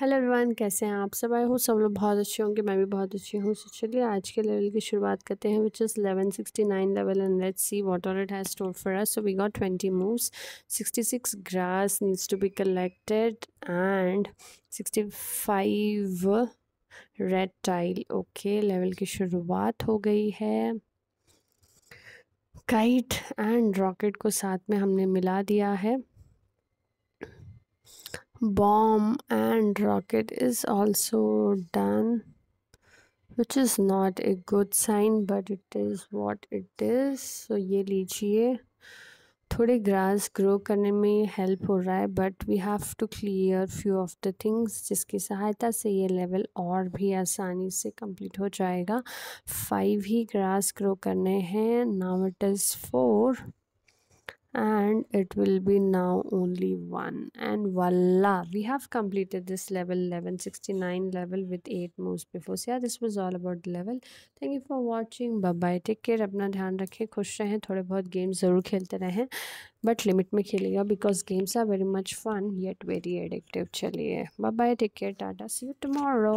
hello everyone कैसे हैं आप सब आए हो सब लोग बहुत अच्छे होंगे मैं भी बहुत अच्छी हूँ सो चलिए आज के लेवल की शुरुआत करते हैं which is eleven sixty nine level and let's see what all it has store for us so we got twenty moves sixty six grass needs to be collected and sixty five red tile okay level की शुरुआत हो गई है kite and rocket को साथ में हमने मिला दिया है bomb and rocket is also done which is not a good sign but it is what it is so ये लीजिए थोड़े ग्रास ग्रो करने में हेल्प हो रहा है but we have to clear few of the things जिसकी सहायता से ये लेवल और भी आसानी से कंप्लीट हो जाएगा फाइव ही ग्रास ग्रो करने हैं now it is four and it will be now only one and voila we have completed this level 1169 level with eight moves before yeah this was all about the level thank you for watching bye bye take care apna dhyan rakhe khush rahe thode bahut games zarur khelte rahe but limit me kheliye because games are very much fun yet very addictive chaliye bye bye take care tata see you tomorrow